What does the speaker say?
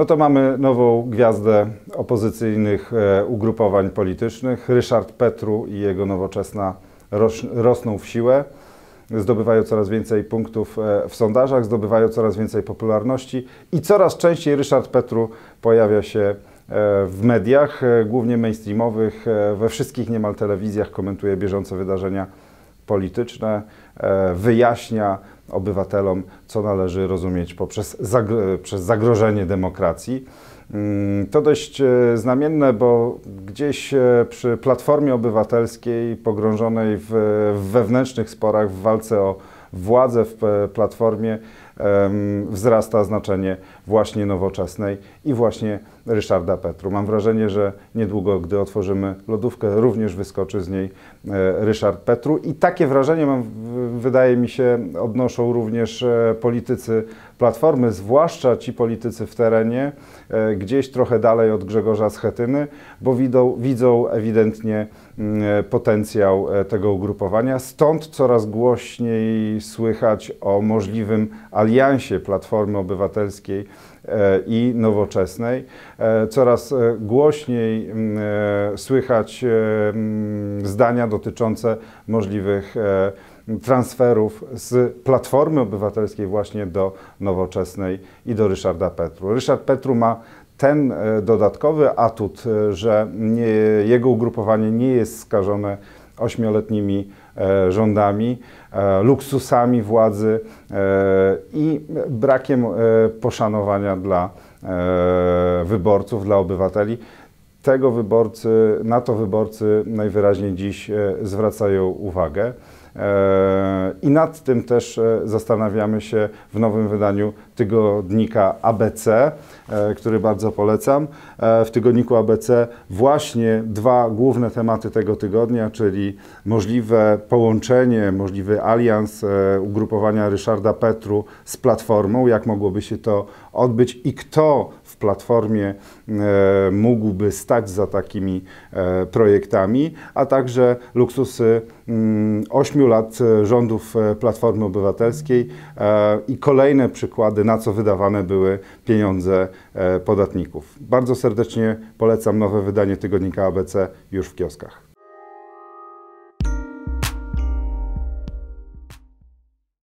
No to mamy nową gwiazdę opozycyjnych e, ugrupowań politycznych. Ryszard Petru i jego nowoczesna rosną w siłę, zdobywają coraz więcej punktów e, w sondażach, zdobywają coraz więcej popularności i coraz częściej Ryszard Petru pojawia się e, w mediach, głównie mainstreamowych, we wszystkich niemal telewizjach komentuje bieżące wydarzenia polityczne, e, wyjaśnia obywatelom, co należy rozumieć poprzez zagro przez zagrożenie demokracji. Mm, to dość e, znamienne, bo gdzieś e, przy Platformie Obywatelskiej, pogrążonej w wewnętrznych sporach, w walce o władzę w e, Platformie, wzrasta znaczenie właśnie nowoczesnej i właśnie Ryszarda Petru. Mam wrażenie, że niedługo, gdy otworzymy lodówkę, również wyskoczy z niej e, Ryszard Petru. I takie wrażenie, mam, wydaje mi się, odnoszą również e, politycy Platformy, zwłaszcza ci politycy w terenie, gdzieś trochę dalej od Grzegorza Schetyny, bo widzą, widzą ewidentnie mm, potencjał tego ugrupowania. Stąd coraz głośniej słychać o możliwym aliansie Platformy Obywatelskiej e, i nowoczesnej. E, coraz e, głośniej mm, słychać mm, zdania dotyczące możliwych transferów z Platformy Obywatelskiej właśnie do Nowoczesnej i do Ryszarda Petru. Ryszard Petru ma ten dodatkowy atut, że nie, jego ugrupowanie nie jest skażone ośmioletnimi e, rządami, e, luksusami władzy e, i brakiem poszanowania dla wyborców, dla obywateli. Tego wyborcy, na to wyborcy najwyraźniej dziś zwracają uwagę. E, I nad tym też e, zastanawiamy się w nowym wydaniu tygodnika ABC, e, który bardzo polecam. W tygodniku ABC właśnie dwa główne tematy tego tygodnia, czyli możliwe połączenie, możliwy alians ugrupowania Ryszarda Petru z Platformą, jak mogłoby się to odbyć i kto w Platformie mógłby stać za takimi projektami, a także luksusy mm, ośmiu ośmiu lat e, rządów e, Platformy Obywatelskiej e, i kolejne przykłady, na co wydawane były pieniądze podatników. Bardzo serdecznie polecam nowe wydanie tygodnika ABC już w kioskach.